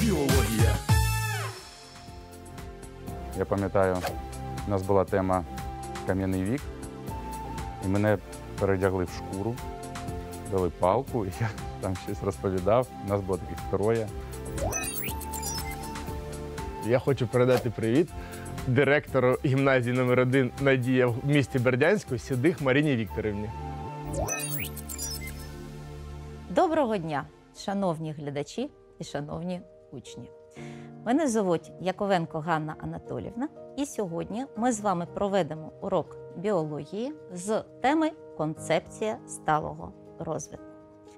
біологія. Я пам'ятаю, у нас була тема кам'яний вік, і мене передягли в шкуру, дали палку, і я там щось розповідав. У нас було таких троє. Я хочу передати привіт директору гімназії номер 1 Надія в місті Бердянську Сідих Маріні Вікторівні. Доброго дня, шановні глядачі і шановні учні. Мене звуть Яковенко Ганна Анатолівна, і сьогодні ми з вами проведемо урок біології з теми Концепція сталого розвитку.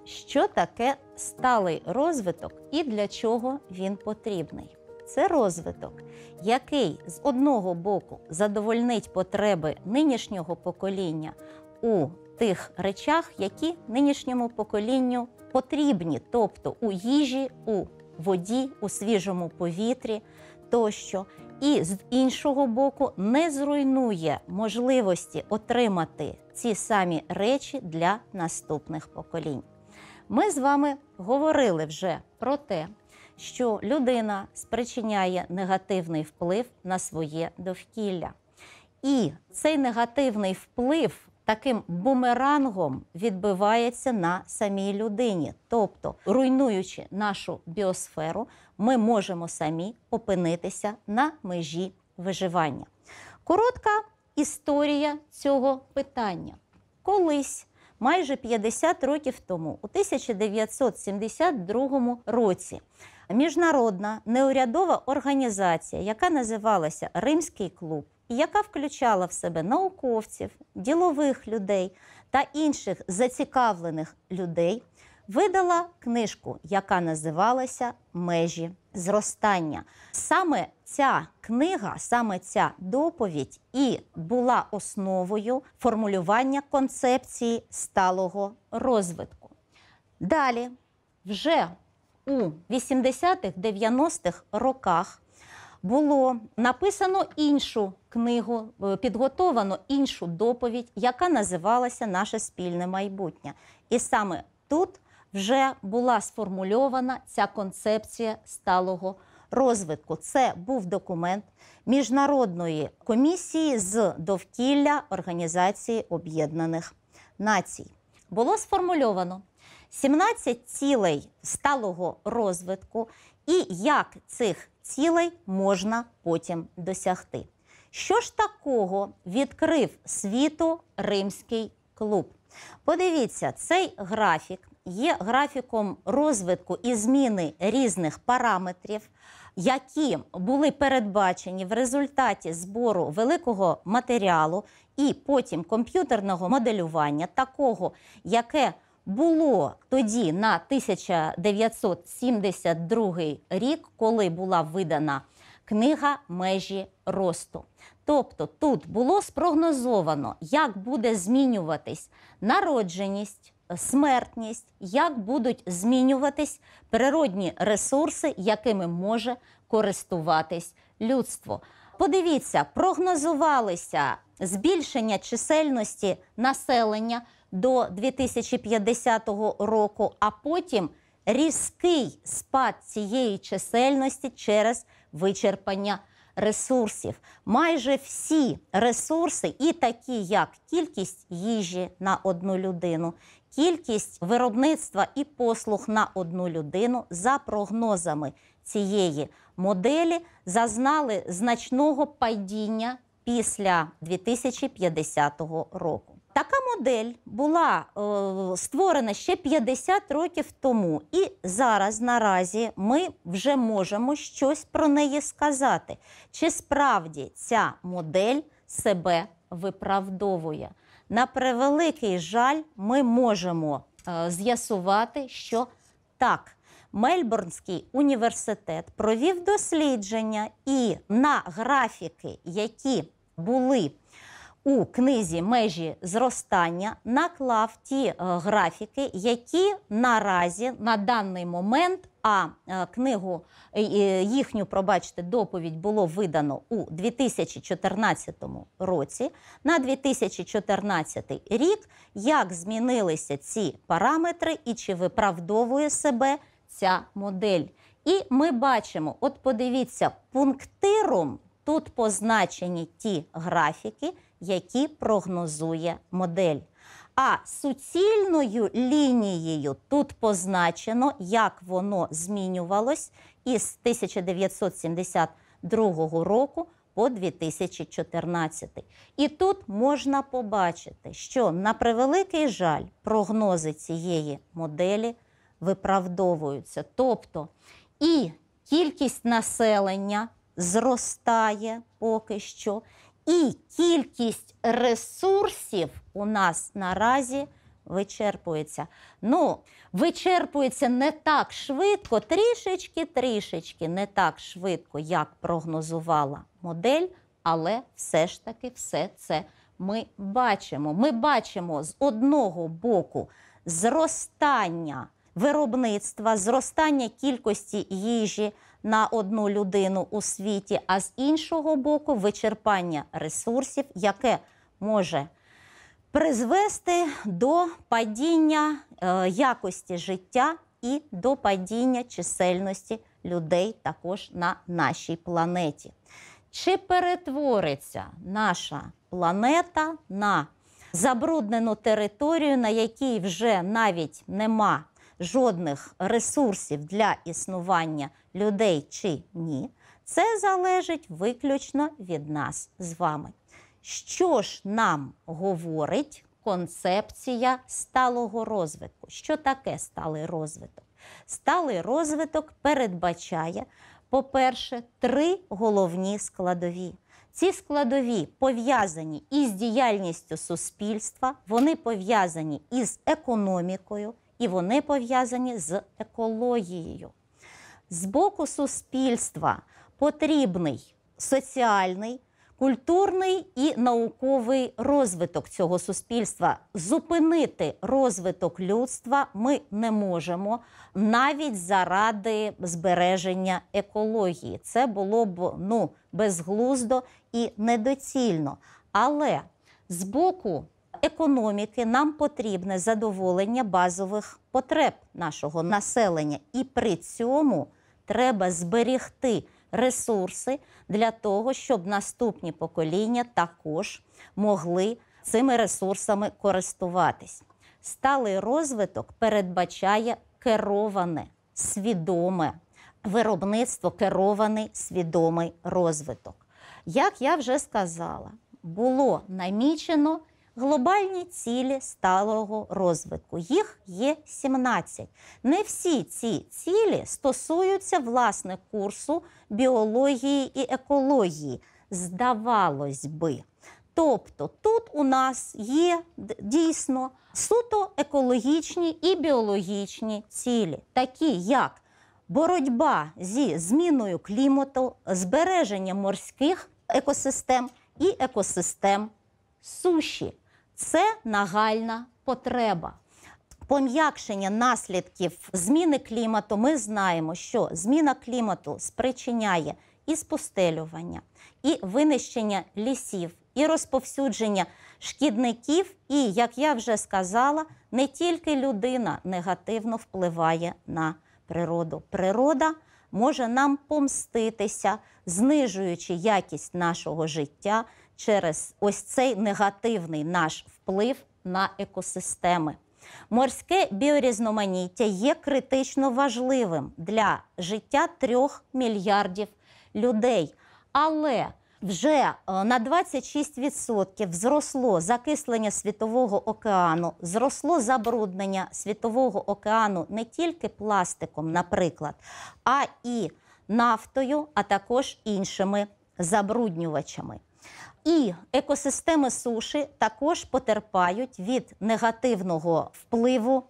Що таке сталий розвиток і для чого він потрібний? Це розвиток, який з одного боку задовольнить потреби нинішнього покоління у тих речах, які нинішньому поколінню потрібні, тобто у їжі, у воді, у свіжому повітрі тощо. І з іншого боку, не зруйнує можливості отримати ці самі речі для наступних поколінь. Ми з вами говорили вже про те, що людина спричиняє негативний вплив на своє довкілля. І цей негативний вплив таким бумерангом відбивається на самій людині. Тобто, руйнуючи нашу біосферу, ми можемо самі опинитися на межі виживання. Коротка історія цього питання. Колись. Майже 50 років тому, у 1972 році, міжнародна неурядова організація, яка називалася Римський клуб, яка включала в себе науковців, ділових людей та інших зацікавлених людей, видала книжку, яка називалася Межі зростання. Саме ця книга, саме ця доповідь і була основою формулювання концепції сталого розвитку. Далі вже у 80-х 90-х роках було написано іншу книгу, е, підготовано іншу доповідь, яка називалася Наше спільне майбутнє. І саме тут вже була сформульована ця концепція сталого розвитку. Це був документ міжнародної комісії з довкілля Організації Об'єднаних Націй. Було сформульовано 17 цілей сталого розвитку і як цих цілей можна потім досягти. Що ж такого відкрив світу Римський клуб? Подивіться, цей графік є графіком розвитку і зміни різних параметрів, які були передбачені в результаті збору великого матеріалу і потім комп'ютерного моделювання, такого, яке було тоді на 1972 рік, коли була видана книга межі росту. Тобто тут було спрогнозовано, як буде змінюватись народженість, смертність, як будуть змінюватись природні ресурси, якими може користуватись людство. Подивіться, прогнозувалися збільшення чисельності населення до 2050 року, а потім різкий спад цієї чисельності через вичерпання ресурсів. Майже всі ресурси, і такі, як кількість їжі на одну людину, кількість виробництва і послуг на одну людину, за прогнозами цієї моделі, зазнали значного падіння після 2050 року. Така модель була е, створена ще 50 років тому, і зараз наразі ми вже можемо щось про неї сказати. Чи справді ця модель себе виправдовує? На превеликий жаль, ми можемо е, з'ясувати, що так. Мельбурнський університет провів дослідження і на графіки, які були у книзі межі зростання наклав ті е, графіки, які наразі на даний момент. А е, книгу їхню, пробачте, доповідь було видано у 2014 році. На 2014 рік як змінилися ці параметри і чи виправдовує себе ця модель? І ми бачимо: от подивіться, пунктиром тут позначені ті графіки які прогнозує модель. А суцільною лінією тут позначено, як воно змінювалось із 1972 року по 2014. І тут можна побачити, що на превеликий жаль прогнози цієї моделі виправдовуються. Тобто і кількість населення зростає поки що. І кількість ресурсів у нас наразі вичерпується. Ну, вичерпується не так швидко, трішечки, трішечки, не так швидко, як прогнозувала модель, але все ж таки все це ми бачимо. Ми бачимо з одного боку зростання виробництва, зростання кількості їжі на одну людину у світі, а з іншого боку, вичерпання ресурсів, яке може призвести до падіння е, якості життя і до падіння чисельності людей також на нашій планеті. Чи перетвориться наша планета на забруднену територію, на якій вже навіть нема жодних ресурсів для існування людей чи ні, це залежить виключно від нас з вами. Що ж нам говорить концепція сталого розвитку? Що таке сталий розвиток? Сталий розвиток передбачає, по-перше, три головні складові. Ці складові пов'язані із діяльністю суспільства, вони пов'язані із економікою, і вони пов'язані з екологією. З боку суспільства потрібний соціальний, культурний і науковий розвиток цього суспільства. Зупинити розвиток людства ми не можемо навіть заради збереження екології. Це було б ну безглуздо і недоцільно. Але з боку економіки нам потрібне задоволення базових потреб нашого населення, і при цьому треба зберігти ресурси для того, щоб наступні покоління також могли цими ресурсами користуватись. Сталий розвиток передбачає кероване, свідоме виробництво, керований свідомий розвиток. Як я вже сказала, було намічено глобальні цілі сталого розвитку. Їх є 17. Не всі ці цілі стосуються власне курсу біології і екології. Здавалось би. Тобто тут у нас є дійсно суто екологічні і біологічні цілі, такі як боротьба зі зміною клімату, збереження морських екосистем і екосистем суші. Це нагальна потреба. Пом'якшення наслідків зміни клімату. Ми знаємо, що зміна клімату спричиняє і спустелювання, і винищення лісів, і розповсюдження шкідників. І, як я вже сказала, не тільки людина негативно впливає на природу. Природа може нам помститися, знижуючи якість нашого життя через ось цей негативний наш вплив на екосистеми. Морське біорізноманіття є критично важливим для життя трьох мільярдів людей. Але вже е, на 26% зросло закислення світового океану, зросло забруднення світового океану не тільки пластиком, наприклад, а і нафтою, а також іншими забруднювачами. І екосистеми суші також потерпають від негативного впливу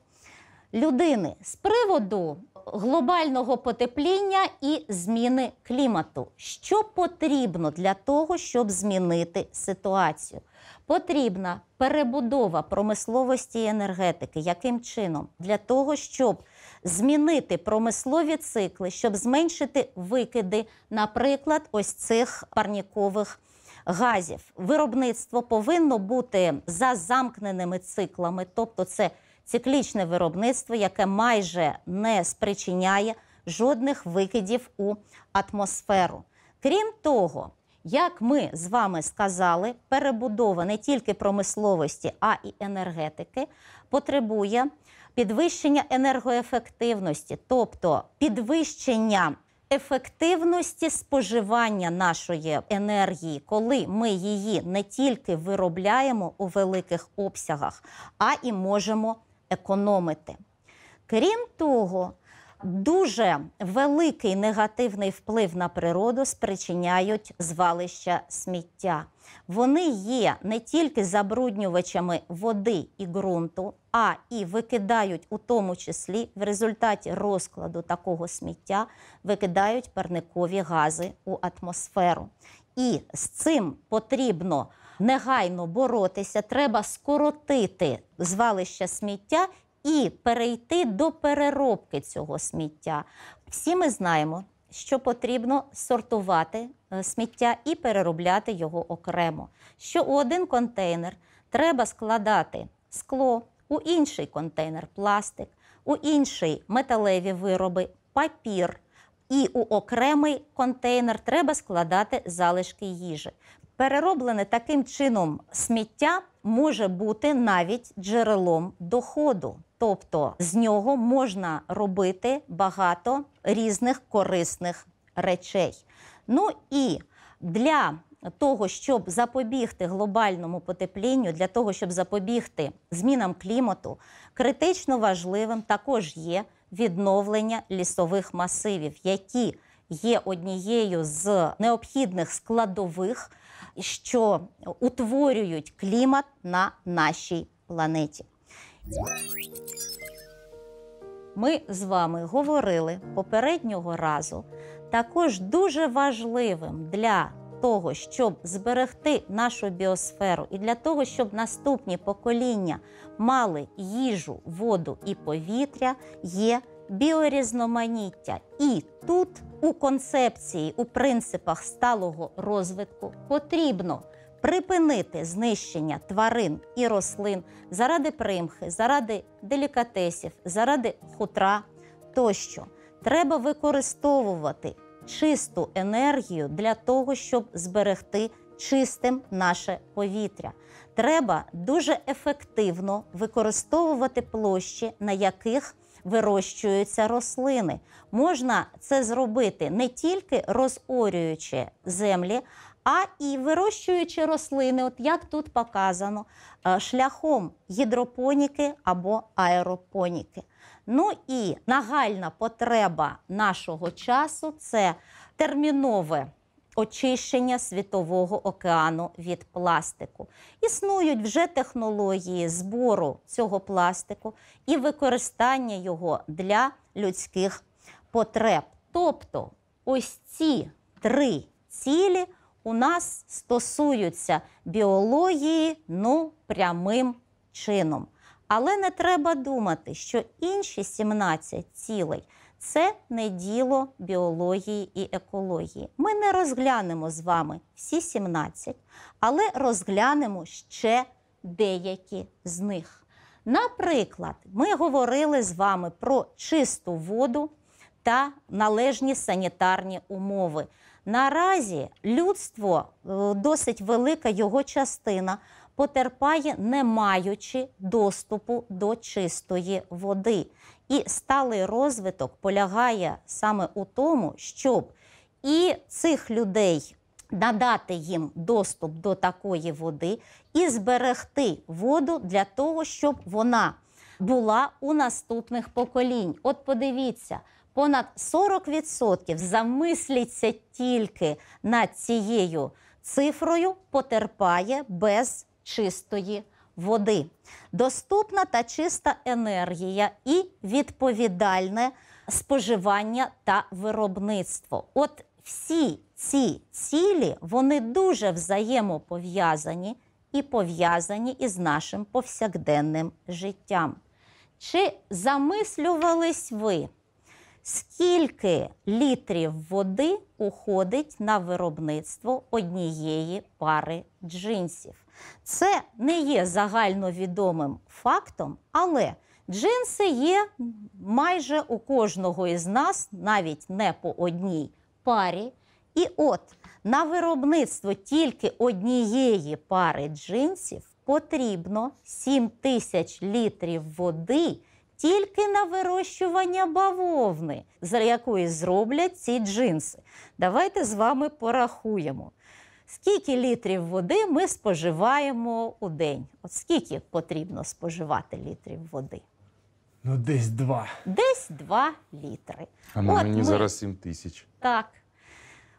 людини з приводу глобального потепління і зміни клімату. Що потрібно для того, щоб змінити ситуацію? Потрібна перебудова промисловості і енергетики, яким чином? Для того, щоб змінити промислові цикли, щоб зменшити викиди, наприклад, ось цих парнікових газів. Виробництво повинно бути за замкненими циклами, тобто це циклічне виробництво, яке майже не спричиняє жодних викидів у атмосферу. Крім того, як ми з вами сказали, перебудова не тільки промисловості, а й енергетики потребує підвищення енергоефективності, тобто підвищення ефективності споживання нашої енергії, коли ми її не тільки виробляємо у великих обсягах, а і можемо економити. Крім того, Дуже великий негативний вплив на природу спричиняють звалища сміття. Вони є не тільки забруднювачами води і ґрунту, а і викидають, у тому числі в результаті розкладу такого сміття, викидають парникові гази у атмосферу. І з цим потрібно негайно боротися, треба скоротити звалище сміття і перейти до переробки цього сміття. Всі ми знаємо, що потрібно сортувати е, сміття і переробляти його окремо. Що у один контейнер треба складати скло, у інший контейнер пластик, у інший металеві вироби, папір. І у окремий контейнер треба складати залишки їжі. Перероблене таким чином сміття може бути навіть джерелом доходу, тобто з нього можна робити багато різних корисних речей. Ну і для того, щоб запобігти глобальному потеплінню, для того, щоб запобігти змінам клімату, критично важливим також є відновлення лісових масивів, які є однією з необхідних складових що утворюють клімат на нашій планеті. Ми з вами говорили попереднього разу. Також дуже важливим для того, щоб зберегти нашу біосферу, і для того, щоб наступні покоління мали їжу, воду і повітря, є біорізноманіття. І тут у концепції, у принципах сталого розвитку потрібно припинити знищення тварин і рослин заради примхи, заради делікатесів, заради хутра тощо. Треба використовувати чисту енергію для того, щоб зберегти чистим наше повітря. Треба дуже ефективно використовувати площі, на яких вирощуються рослини. Можна це зробити не тільки розорюючи землі, а і вирощуючи рослини, от як тут показано, е, шляхом гідропоніки або аеропоніки. Ну і нагальна потреба нашого часу це термінове очищення світового океану від пластику. Існують вже технології збору цього пластику і використання його для людських потреб. Тобто ось ці три цілі у нас стосуються біології ну прямим чином. Але не треба думати, що інші 17 цілей. Це не діло біології і екології. Ми не розглянемо з вами всі 17, але розглянемо ще деякі з них. Наприклад, ми говорили з вами про чисту воду та належні санітарні умови. Наразі людство, е, досить велика його частина, потерпає, не маючи доступу до чистої води. І сталий розвиток полягає саме у тому, щоб і цих людей надати їм доступ до такої води, і зберегти воду для того, щоб вона була у наступних поколінь. От подивіться. Понад 40% замисліться тільки над цією цифрою, потерпає без чистої води, доступна та чиста енергія і відповідальне споживання та виробництво. От всі ці цілі вони дуже взаємопов'язані і пов'язані із нашим повсякденним життям. Чи замислювались ви? Скільки літрів води уходить на виробництво однієї пари джинсів? Це не є загальновідомим фактом, але джинси є майже у кожного із нас, навіть не по одній парі. І от на виробництво тільки однієї пари джинсів потрібно 7 тисяч літрів води тільки на вирощування бавовни, з якої зроблять ці джинси. Давайте з вами порахуємо скільки літрів води ми споживаємо у день? От скільки потрібно споживати літрів води? Ну, десь два. Десь два літри. А ну, От мені ми... зараз сім тисяч. Так.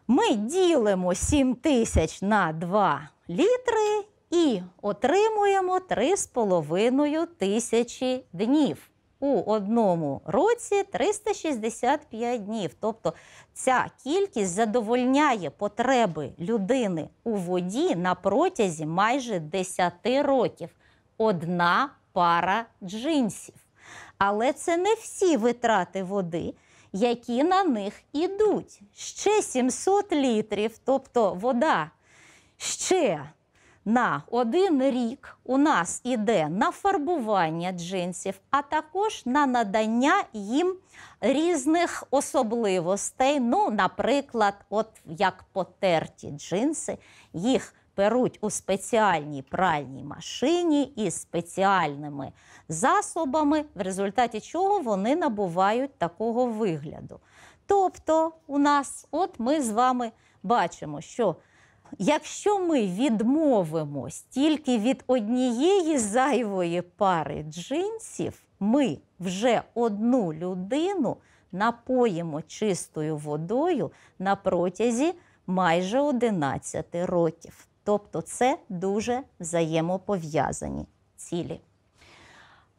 Ми ділимо сім тисяч на два літри і отримуємо три з половиною тисячі днів у одному році 365 днів. Тобто ця кількість задовольняє потреби людини у воді на протязі майже 10 років. Одна пара джинсів. Але це не всі витрати води. Які на них ідуть ще 700 літрів, тобто вода ще на один рік у нас іде на фарбування джинсів, а також на надання їм різних особливостей. Ну, наприклад, от як потерті джинси, їх беруть у спеціальній пральній машині із спеціальними засобами, в результаті чого вони набувають такого вигляду. Тобто, у нас, от ми з вами бачимо, що якщо ми відмовимось тільки від однієї зайвої пари джинсів, ми вже одну людину напоїмо чистою водою на протязі майже 11 років. Тобто це дуже взаємопов'язані цілі.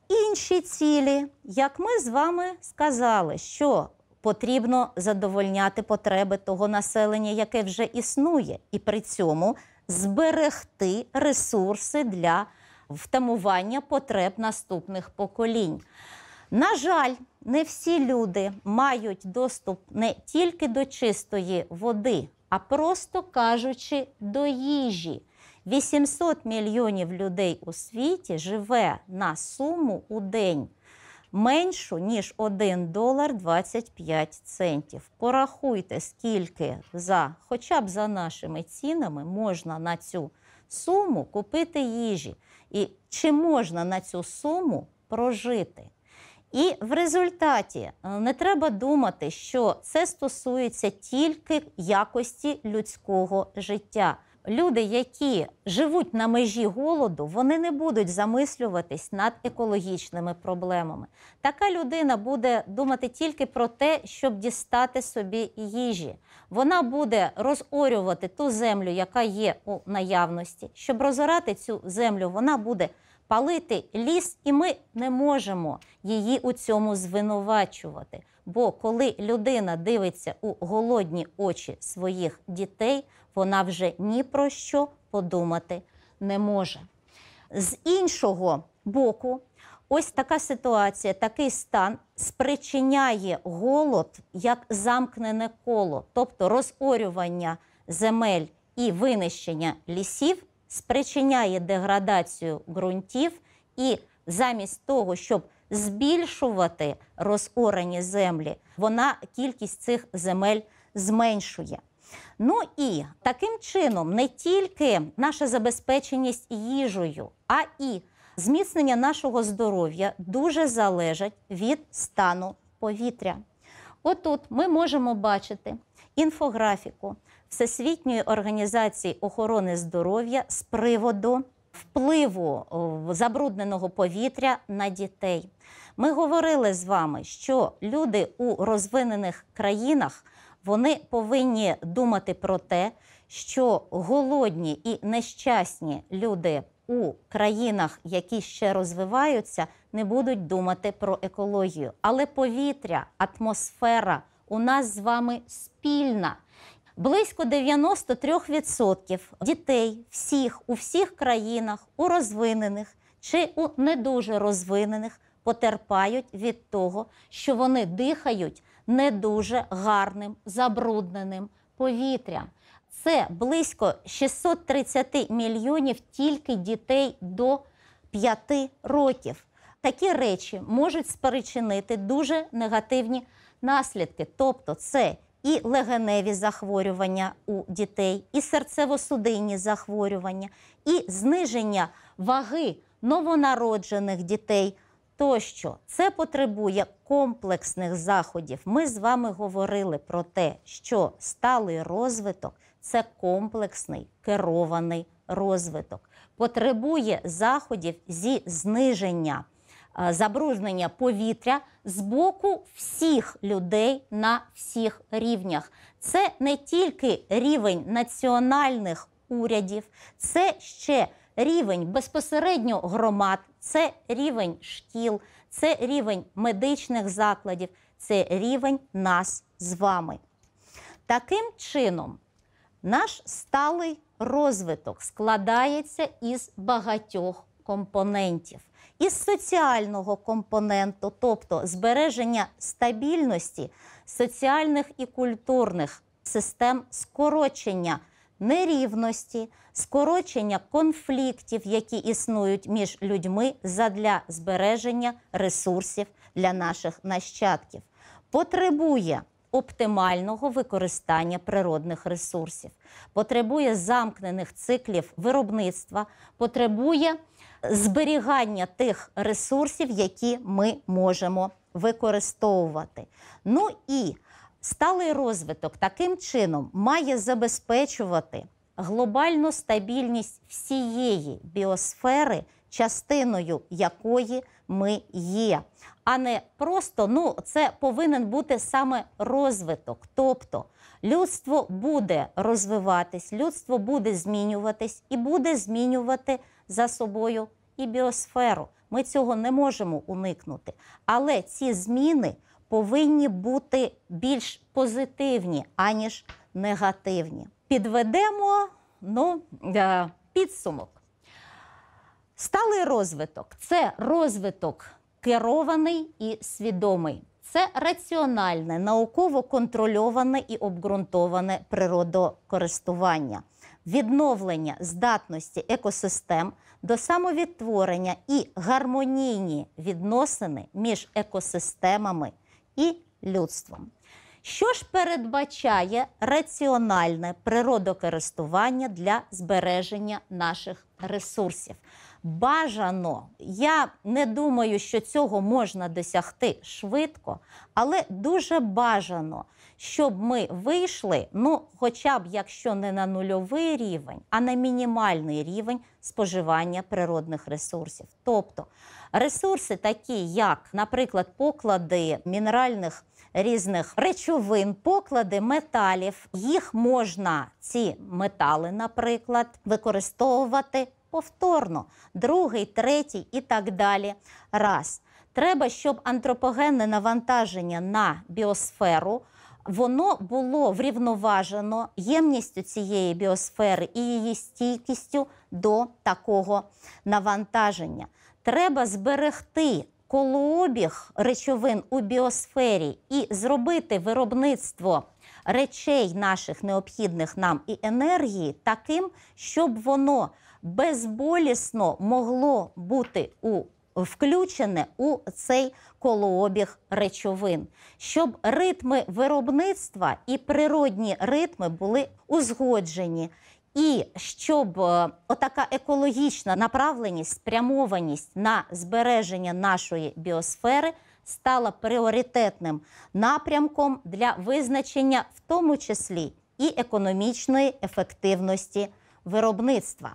Інші цілі, як ми з вами сказали, що потрібно задовольняти потреби того населення, яке вже існує, і при цьому зберегти ресурси для втамування потреб наступних поколінь. На жаль, не всі люди мають доступ не тільки до чистої води, а просто кажучи, до їжі. 800 мільйонів людей у світі живе на суму у день меншу, ніж 1 долар 25 центів. Порахуйте, скільки за, хоча б за нашими цінами можна на цю суму купити їжі, і чи можна на цю суму прожити. І в результаті е, не треба думати, що це стосується тільки якості людського життя люди, які живуть на межі голоду, вони не будуть замислюватись над екологічними проблемами. Така людина буде думати тільки про те, щоб дістати собі їжі. Вона буде розорювати ту землю, яка є у наявності. Щоб розорати цю землю, вона буде. Палити ліс, і ми не можемо її у цьому звинувачувати. Бо коли людина дивиться у голодні очі своїх дітей, вона вже ні про що подумати не може. З іншого боку, ось така ситуація, такий стан спричиняє голод як замкнене коло, тобто розорювання земель і винищення лісів, спричиняє деградацію ґрунтів і замість того, щоб збільшувати розорені землі, вона кількість цих земель зменшує. Ну і таким чином не тільки наша забезпеченість їжею, а і зміцнення нашого здоров'я дуже залежать від стану повітря. Отут ми можемо бачити інфографіку Всесвітньої організації охорони здоров'я з приводу. Впливу забрудненого повітря на дітей ми говорили з вами, що люди у розвинених країнах вони повинні думати про те, що голодні і нещасні люди у країнах, які ще розвиваються, не будуть думати про екологію. Але повітря, атмосфера у нас з вами спільна. Близько 93% дітей всіх у всіх країнах, у розвинених чи у не дуже розвинених, потерпають від того, що вони дихають не дуже гарним забрудненим повітрям. Це близько 630 мільйонів тільки дітей до 5 років. Такі речі можуть спричинити дуже негативні наслідки, тобто це і легеневі захворювання у дітей, і серцево-судинні захворювання, і зниження ваги новонароджених дітей. Тощо це потребує комплексних заходів. Ми з вами говорили про те, що сталий розвиток це комплексний керований розвиток, потребує заходів зі зниження е, забруднення повітря з боку всіх людей на всіх рівнях. Це не тільки рівень національних урядів, це ще рівень безпосередньо громад, це рівень шкіл, це рівень медичних закладів, це рівень нас з вами. Таким чином, наш сталий розвиток складається із багатьох компонентів. Із соціального компоненту, тобто збереження стабільності соціальних і культурних систем скорочення нерівності, скорочення конфліктів, які існують між людьми задля збереження ресурсів для наших нащадків, потребує оптимального використання природних ресурсів, потребує замкнених циклів виробництва, потребує зберігання тих ресурсів, які ми можемо використовувати. Ну і Сталий розвиток таким чином має забезпечувати глобальну стабільність всієї біосфери, частиною якої ми є. А не просто ну, це повинен бути саме розвиток. Тобто людство буде розвиватись, людство буде змінюватись і буде змінювати за собою і біосферу. Ми цього не можемо уникнути. Але ці зміни повинні бути більш позитивні, аніж негативні. Підведемо ну, е, підсумок. Сталий розвиток це розвиток керований і свідомий. Це раціональне, науково контрольоване і обґрунтоване природокористування, відновлення здатності екосистем до самовідтворення і гармонійні відносини між екосистемами і людством. Що ж передбачає раціональне природокористування для збереження наших ресурсів? Бажано, я не думаю, що цього можна досягти швидко, але дуже бажано, щоб ми вийшли, ну, хоча б якщо не на нульовий рівень, а на мінімальний рівень споживання природних ресурсів. Тобто Ресурси, такі, як, наприклад, поклади мінеральних різних речовин, поклади металів, їх можна, ці метали, наприклад, використовувати повторно, другий, третій і так далі. раз. Треба, щоб антропогенне навантаження на біосферу. Воно було врівноважено ємністю цієї біосфери і її стійкістю до такого навантаження треба зберегти колообіг речовин у біосфері і зробити виробництво речей наших необхідних нам і енергії таким, щоб воно безболісно могло бути у Включене у цей колообіг речовин, щоб ритми виробництва і природні ритми були узгоджені, і щоб е, отака екологічна направленість, спрямованість на збереження нашої біосфери стала пріоритетним напрямком для визначення, в тому числі і економічної ефективності виробництва.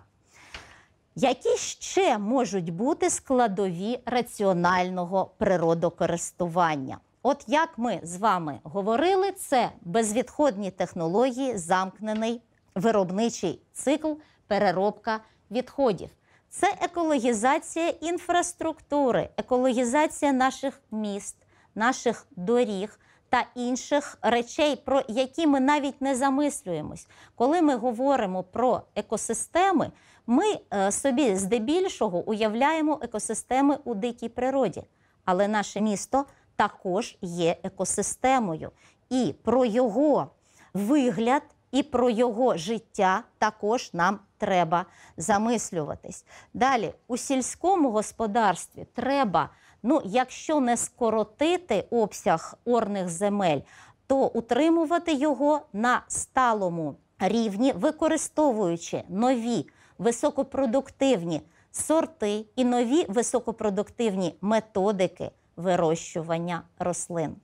Які ще можуть бути складові раціонального природокористування? От як ми з вами говорили, це безвідходні технології, замкнений виробничий цикл, переробка відходів. Це екологізація інфраструктури, екологізація наших міст, наших доріг та інших речей, про які ми навіть не замислюємось. Коли ми говоримо про екосистеми, ми е, собі здебільшого уявляємо екосистеми у дикій природі, але наше місто також є екосистемою, і про його вигляд і про його життя також нам треба замислюватись. Далі у сільському господарстві треба, ну якщо не скоротити обсяг орних земель, то утримувати його на сталому рівні, використовуючи нові високопродуктивні сорти і нові високопродуктивні методики вирощування рослин.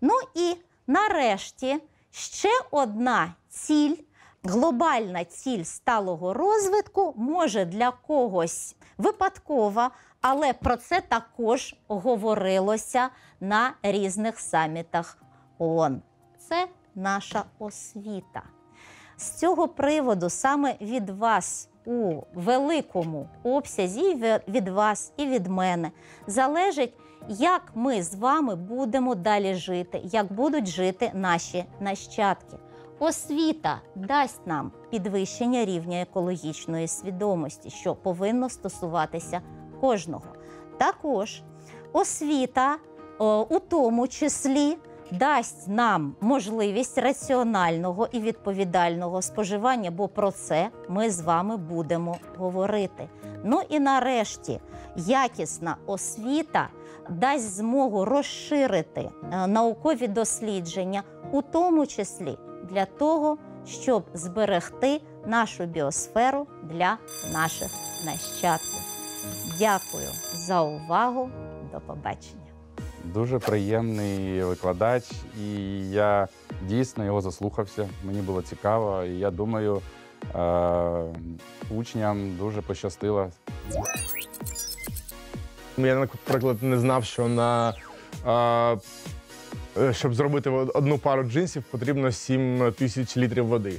Ну і нарешті ще одна ціль. Глобальна ціль сталого розвитку може для когось випадкова, але про це також говорилося на різних самітах ООН. Це наша освіта. З цього приводу саме від вас у великому обсязі, від вас і від мене залежить, як ми з вами будемо далі жити, як будуть жити наші нащадки. Освіта дасть нам підвищення рівня екологічної свідомості, що повинно стосуватися кожного. Також освіта о, е, у тому числі дасть нам можливість раціонального і відповідального споживання, бо про це ми з вами будемо говорити. Ну і нарешті якісна освіта дасть змогу розширити е, наукові дослідження, у тому числі для того, щоб зберегти нашу біосферу для наших нащадків. Дякую за увагу. До побачення. Дуже приємний викладач, і я дійсно його заслухався. Мені було цікаво, і я думаю, е, учням дуже пощастило. Я, наприклад, не знав, що на е, Е, щоб зробити одну пару джинсів, потрібно 7 тисяч літрів води.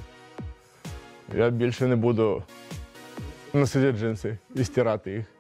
Я більше не буду носити джинси і стирати їх.